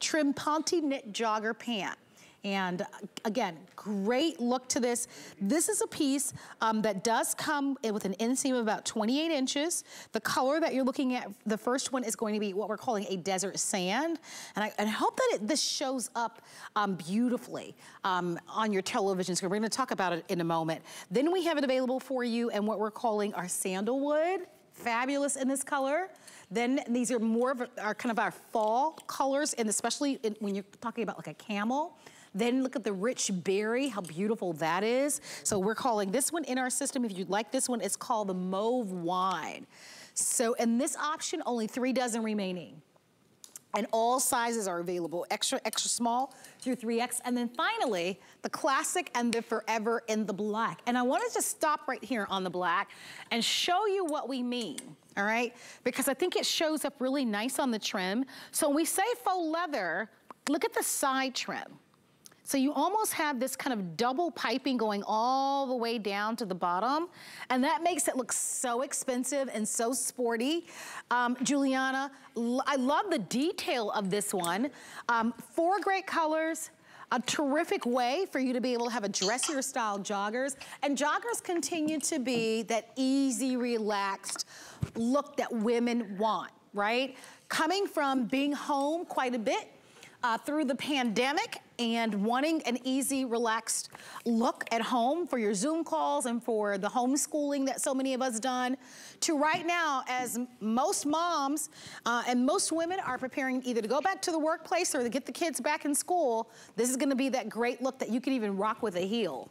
Trim Ponte knit jogger pant. And again, great look to this. This is a piece um, that does come with an inseam of about 28 inches. The color that you're looking at, the first one is going to be what we're calling a desert sand. And I, I hope that it, this shows up um, beautifully um, on your television screen. We're gonna talk about it in a moment. Then we have it available for you and what we're calling our sandalwood fabulous in this color. Then these are more of our kind of our fall colors, and especially in, when you're talking about like a camel. Then look at the rich berry, how beautiful that is. So we're calling this one in our system. If you'd like this one, it's called the mauve wine. So in this option, only three dozen remaining. And all sizes are available, extra, extra small through 3X. And then finally, the classic and the forever in the black. And I wanna just stop right here on the black and show you what we mean, all right? Because I think it shows up really nice on the trim. So when we say faux leather, look at the side trim. So you almost have this kind of double piping going all the way down to the bottom. And that makes it look so expensive and so sporty. Um, Juliana, I love the detail of this one. Um, four great colors, a terrific way for you to be able to have a dressier style joggers. And joggers continue to be that easy, relaxed look that women want, right? Coming from being home quite a bit, uh, through the pandemic and wanting an easy, relaxed look at home for your Zoom calls and for the homeschooling that so many of us done, to right now, as most moms uh, and most women are preparing either to go back to the workplace or to get the kids back in school, this is gonna be that great look that you can even rock with a heel.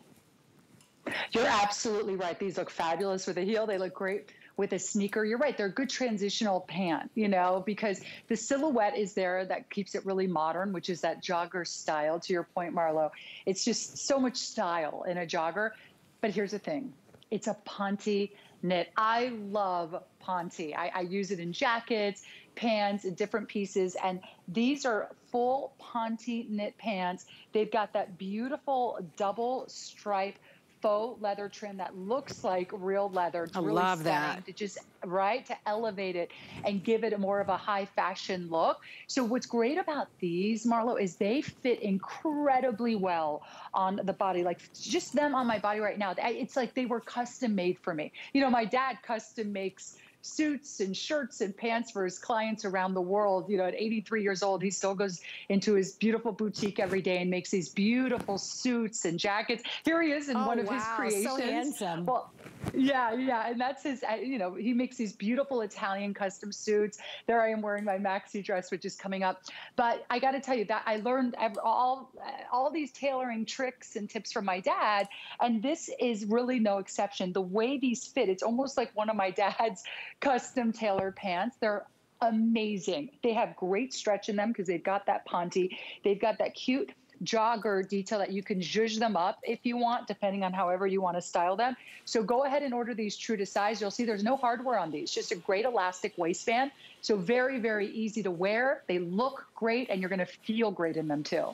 You're absolutely right. These look fabulous with a heel. They look great with a sneaker, you're right. They're a good transitional pant, you know, because the silhouette is there that keeps it really modern, which is that jogger style. To your point, Marlo, it's just so much style in a jogger. But here's the thing it's a Ponte knit. I love Ponte. I, I, use it in jackets, pants, different pieces. And these are full Ponte knit pants. They've got that beautiful double stripe faux leather trim that looks like real leather. It's I really love that. To just right to elevate it and give it more of a high fashion look. So what's great about these, Marlo, is they fit incredibly well on the body. Like just them on my body right now, it's like they were custom made for me. You know, my dad custom makes suits and shirts and pants for his clients around the world. You know, at 83 years old, he still goes into his beautiful boutique every day and makes these beautiful suits and jackets. Here he is in oh, one of wow, his creations. So handsome. Well, yeah, yeah, and that's his. You know, he makes these beautiful Italian custom suits. There I am wearing my maxi dress, which is coming up. But I got to tell you that I learned all all these tailoring tricks and tips from my dad, and this is really no exception. The way these fit, it's almost like one of my dad's custom tailored pants. They're amazing. They have great stretch in them because they've got that ponte. They've got that cute jogger detail that you can zhuzh them up if you want, depending on however you want to style them. So go ahead and order these true to size. You'll see there's no hardware on these, just a great elastic waistband. So very, very easy to wear. They look great and you're gonna feel great in them too.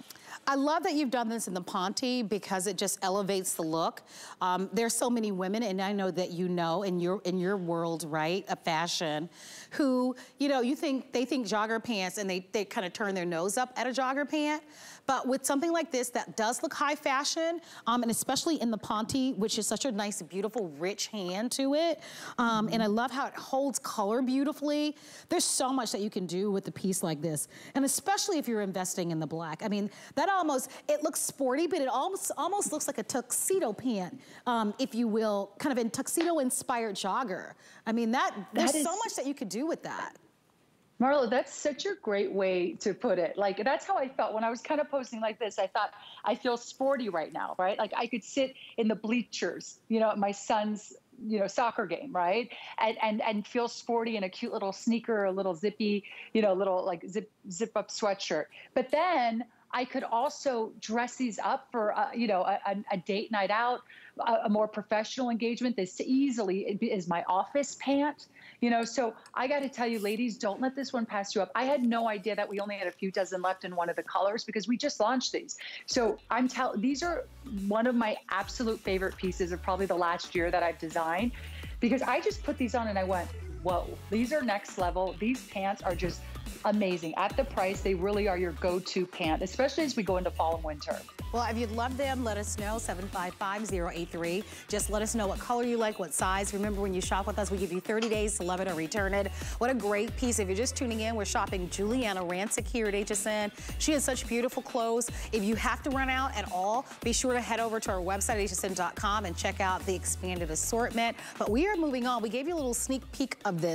I love that you've done this in the Ponte because it just elevates the look. Um, there's so many women, and I know that you know in your in your world, right, of fashion, who, you know, you think they think jogger pants and they, they kind of turn their nose up at a jogger pant. But with something like this that does look high fashion, um, and especially in the Ponte, which is such a nice, beautiful, rich hand to it. Um, mm -hmm. And I love how it holds color beautifully. There's so much that you can do with a piece like this. And especially if you're investing in the black. I mean, that almost, it looks sporty, but it almost, almost looks like a tuxedo pant, um, if you will, kind of a tuxedo-inspired jogger. I mean, that, that there's is, so much that you could do with that. Marlo, that's such a great way to put it. Like that's how I felt when I was kind of posting like this. I thought I feel sporty right now, right? Like I could sit in the bleachers, you know, at my son's you know soccer game right and and and feel sporty in a cute little sneaker a little zippy you know little like zip zip up sweatshirt but then I could also dress these up for, uh, you know, a, a, date night out, a, a more professional engagement. This easily is my office pant, you know. So I got to tell you, ladies, don't let this one pass you up. I had no idea that we only had a few dozen left in one of the colors because we just launched these. So I'm telling, these are one of my absolute favorite pieces of probably the last year that I've designed because I just put these on and I went, whoa, these are next level. These pants are just amazing. At the price, they really are your go to pant, especially as we go into fall and winter. Well, if you love them, let us know, 755-083. Just let us know what color you like, what size. Remember, when you shop with us, we give you 30 days to love it or return it. What a great piece. If you're just tuning in, we're shopping Juliana Rancic here at HSN. She has such beautiful clothes. If you have to run out at all, be sure to head over to our website, hsn.com, and check out the expanded assortment. But we are moving on. We gave you a little sneak peek of this.